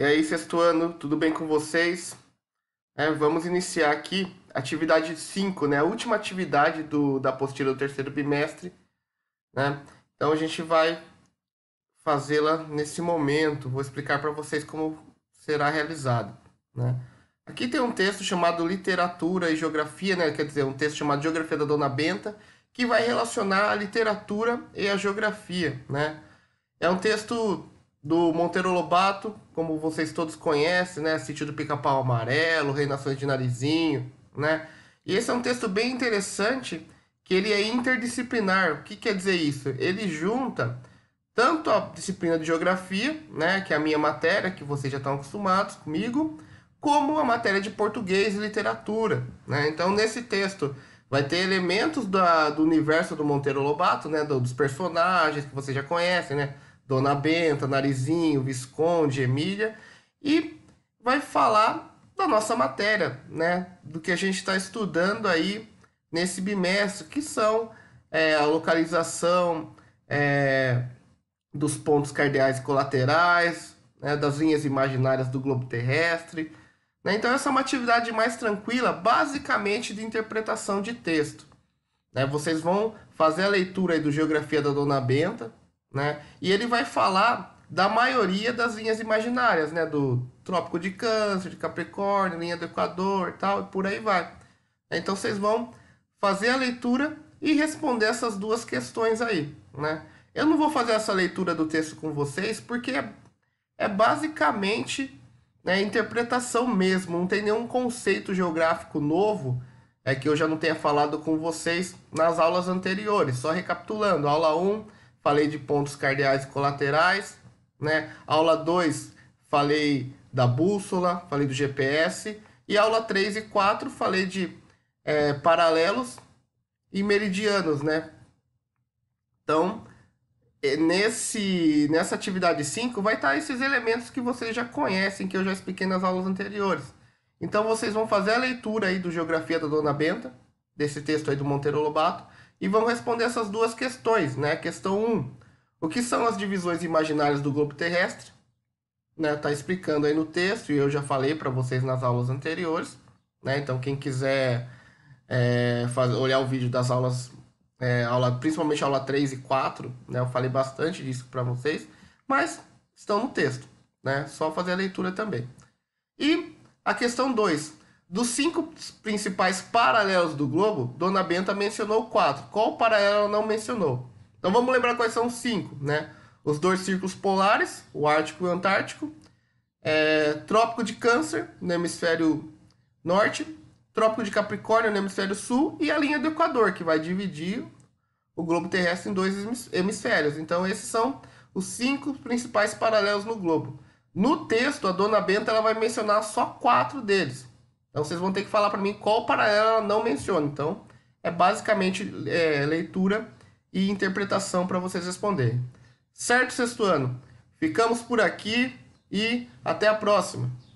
E aí, sexto ano, tudo bem com vocês? É, vamos iniciar aqui atividade 5, né? A última atividade do, da apostila do terceiro bimestre, né? Então a gente vai fazê-la nesse momento. Vou explicar para vocês como será realizado, né? Aqui tem um texto chamado Literatura e Geografia, né? Quer dizer, um texto chamado Geografia da Dona Benta, que vai relacionar a literatura e a geografia, né? É um texto do Monteiro Lobato, como vocês todos conhecem, né? Sítio do Pica-Pau Amarelo, Reinações de Narizinho, né? E esse é um texto bem interessante, que ele é interdisciplinar. O que quer dizer isso? Ele junta tanto a disciplina de geografia, né, que é a minha matéria, que vocês já estão acostumados comigo, como a matéria de português e literatura, né? Então, nesse texto vai ter elementos da, do universo do Monteiro Lobato, né, do, dos personagens que vocês já conhecem, né? Dona Benta, Narizinho, Visconde, Emília, e vai falar da nossa matéria, né? Do que a gente está estudando aí nesse bimestre, que são é, a localização é, dos pontos cardeais e colaterais, né, das linhas imaginárias do globo terrestre. Né? Então, essa é uma atividade mais tranquila, basicamente de interpretação de texto. Né? Vocês vão fazer a leitura do Geografia da Dona Benta, né? E ele vai falar da maioria das linhas imaginárias, né? do Trópico de Câncer, de Capricórnio, linha do Equador tal, e por aí vai. Então vocês vão fazer a leitura e responder essas duas questões aí. Né? Eu não vou fazer essa leitura do texto com vocês, porque é, é basicamente né, interpretação mesmo, não tem nenhum conceito geográfico novo é que eu já não tenha falado com vocês nas aulas anteriores. Só recapitulando, aula 1 falei de pontos cardeais e colaterais, né? Aula 2, falei da bússola, falei do GPS, e aula 3 e 4, falei de é, paralelos e meridianos, né? Então, é, nesse, nessa atividade 5 vai estar tá esses elementos que vocês já conhecem, que eu já expliquei nas aulas anteriores. Então vocês vão fazer a leitura aí do Geografia da Dona Benta, desse texto aí do Monteiro Lobato, e vão responder essas duas questões, né? Questão 1, um, o que são as divisões imaginárias do globo terrestre? Né, tá explicando aí no texto e eu já falei para vocês nas aulas anteriores, né? Então quem quiser é, fazer, olhar o vídeo das aulas, é, aula, principalmente aula 3 e 4, né? Eu falei bastante disso para vocês, mas estão no texto, né? Só fazer a leitura também. E a questão 2, dos cinco principais paralelos do Globo, Dona Benta mencionou quatro. Qual paralelo ela não mencionou? Então vamos lembrar quais são os cinco, né? Os dois círculos polares, o Ártico e o Antártico, é, Trópico de Câncer, no hemisfério norte, Trópico de Capricórnio, no hemisfério sul, e a linha do Equador, que vai dividir o globo terrestre em dois hemisférios. Então esses são os cinco principais paralelos no globo. No texto, a Dona Benta ela vai mencionar só quatro deles. Então vocês vão ter que falar para mim qual paralelo ela não menciona. Então é basicamente é, leitura e interpretação para vocês responderem. Certo, sexto ano? Ficamos por aqui e até a próxima!